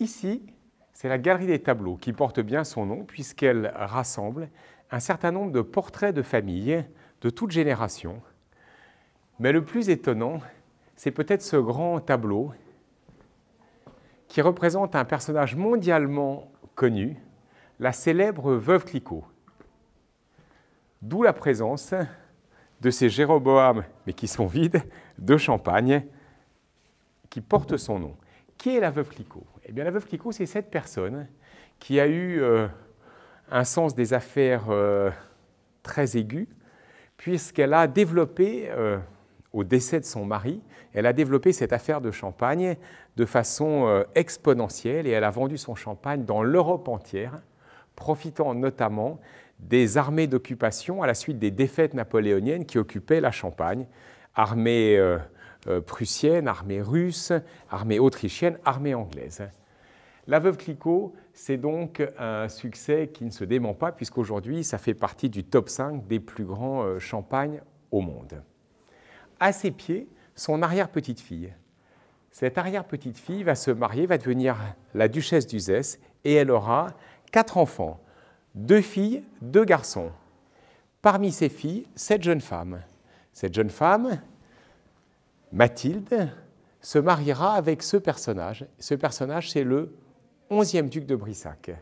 Ici, c'est la galerie des tableaux qui porte bien son nom puisqu'elle rassemble un certain nombre de portraits de familles de toutes générations. Mais le plus étonnant, c'est peut-être ce grand tableau qui représente un personnage mondialement connu, la célèbre veuve Clicot. D'où la présence de ces Jéroboam, mais qui sont vides, de champagne, qui porte son nom. Qui est la veuve Clicquot eh la veuve Clicquot, c'est cette personne qui a eu euh, un sens des affaires euh, très aigu, puisqu'elle a développé, euh, au décès de son mari, elle a développé cette affaire de champagne de façon exponentielle et elle a vendu son champagne dans l'Europe entière, profitant notamment des armées d'occupation à la suite des défaites napoléoniennes qui occupaient la Champagne, armées euh, prussienne, armée russe, armée autrichienne, armée anglaise. La veuve Clicquot, c'est donc un succès qui ne se dément pas, puisqu'aujourd'hui, ça fait partie du top 5 des plus grands euh, champagnes au monde. À ses pieds, son arrière-petite-fille. Cette arrière-petite-fille va se marier, va devenir la duchesse d'Uzès, et elle aura quatre enfants, deux filles, deux garçons. Parmi ces filles, cette jeune femme. Cette jeune femme, Mathilde se mariera avec ce personnage. Ce personnage, c'est le 11e duc de Brissac.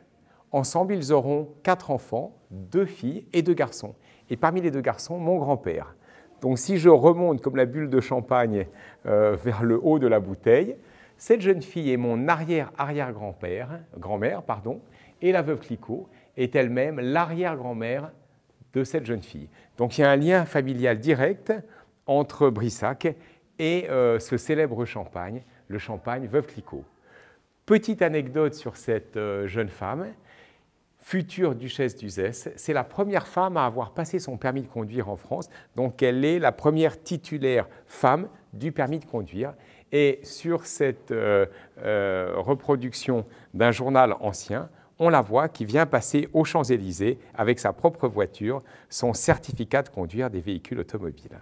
Ensemble, ils auront quatre enfants, deux filles et deux garçons. Et parmi les deux garçons, mon grand-père. Donc si je remonte comme la bulle de champagne euh, vers le haut de la bouteille, cette jeune fille est mon arrière-arrière-grand-père, grand-mère, pardon, et la veuve Clicot est elle-même l'arrière-grand-mère de cette jeune fille. Donc il y a un lien familial direct entre Brissac et euh, ce célèbre champagne, le champagne Veuve Clicquot. Petite anecdote sur cette euh, jeune femme, future duchesse d'Uzès, c'est la première femme à avoir passé son permis de conduire en France, donc elle est la première titulaire femme du permis de conduire. Et sur cette euh, reproduction d'un journal ancien, on la voit qui vient passer aux Champs-Élysées avec sa propre voiture, son certificat de conduire des véhicules automobiles.